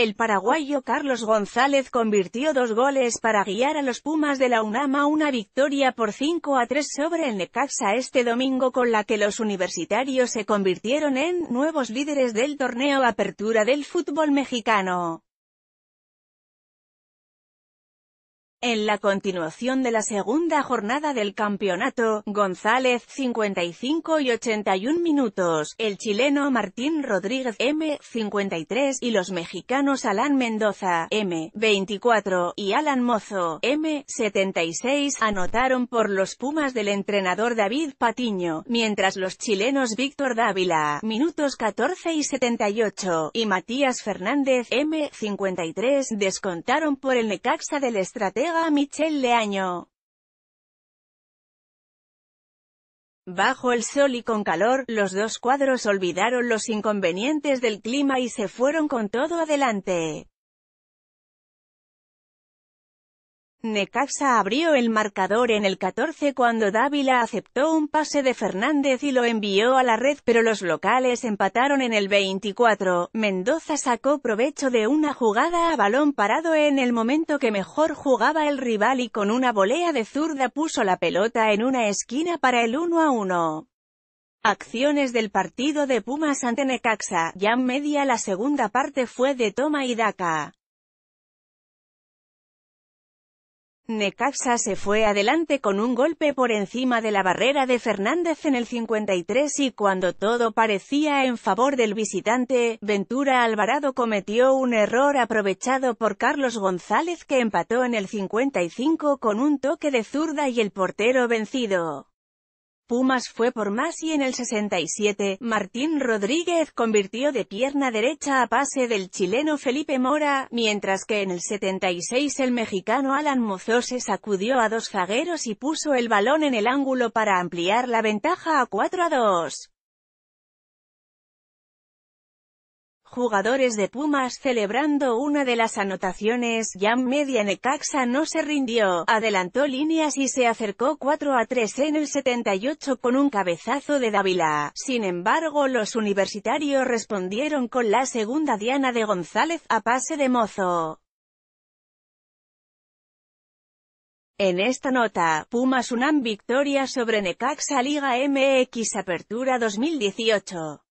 El paraguayo Carlos González convirtió dos goles para guiar a los Pumas de la UNAM a una victoria por 5 a 3 sobre el Necaxa este domingo con la que los universitarios se convirtieron en nuevos líderes del torneo Apertura del fútbol mexicano. En la continuación de la segunda jornada del campeonato, González 55 y 81 minutos, el chileno Martín Rodríguez M 53 y los mexicanos Alan Mendoza M 24 y Alan Mozo M 76 anotaron por los Pumas del entrenador David Patiño, mientras los chilenos Víctor Dávila minutos 14 y 78 y Matías Fernández M 53 descontaron por el Necaxa del estratega a Michel Leaño. Bajo el sol y con calor, los dos cuadros olvidaron los inconvenientes del clima y se fueron con todo adelante. Necaxa abrió el marcador en el 14 cuando Dávila aceptó un pase de Fernández y lo envió a la red, pero los locales empataron en el 24. Mendoza sacó provecho de una jugada a balón parado en el momento que mejor jugaba el rival y con una volea de zurda puso la pelota en una esquina para el 1 a 1. Acciones del partido de Pumas ante Necaxa, ya en media la segunda parte fue de toma y daca. Necaxa se fue adelante con un golpe por encima de la barrera de Fernández en el 53 y cuando todo parecía en favor del visitante, Ventura Alvarado cometió un error aprovechado por Carlos González que empató en el 55 con un toque de zurda y el portero vencido. Pumas fue por más y en el 67, Martín Rodríguez convirtió de pierna derecha a pase del chileno Felipe Mora, mientras que en el 76 el mexicano Alan Mozo se sacudió a dos zagueros y puso el balón en el ángulo para ampliar la ventaja a 4 a 2. jugadores de Pumas celebrando una de las anotaciones, Jan Media Necaxa no se rindió, adelantó líneas y se acercó 4 a 3 en el 78 con un cabezazo de Dávila. Sin embargo los universitarios respondieron con la segunda diana de González a pase de Mozo. En esta nota, Pumas unan victoria sobre Necaxa Liga MX Apertura 2018.